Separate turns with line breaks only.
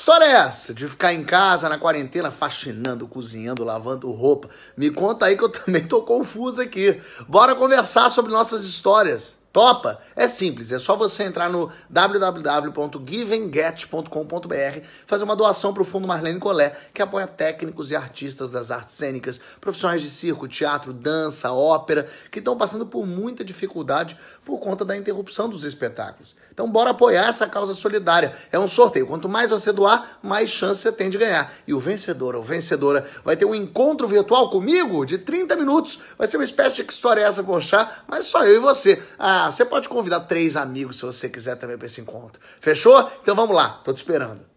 História é essa de ficar em casa na quarentena faxinando, cozinhando, lavando roupa? Me conta aí que eu também tô confuso aqui. Bora conversar sobre nossas histórias. Topa? É simples, é só você entrar no www.givenget.com.br, fazer uma doação para o Fundo Marlene Collet, que apoia técnicos e artistas das artes cênicas, profissionais de circo, teatro, dança, ópera, que estão passando por muita dificuldade por conta da interrupção dos espetáculos. Então bora apoiar essa causa solidária. É um sorteio, quanto mais você doar, mais chance você tem de ganhar. E o vencedor ou vencedora vai ter um encontro virtual comigo de 30 minutos. Vai ser uma espécie de que história é essa, chá, mas só eu e você. Ah, você pode convidar três amigos se você quiser também para esse encontro. Fechou? Então vamos lá, tô te esperando.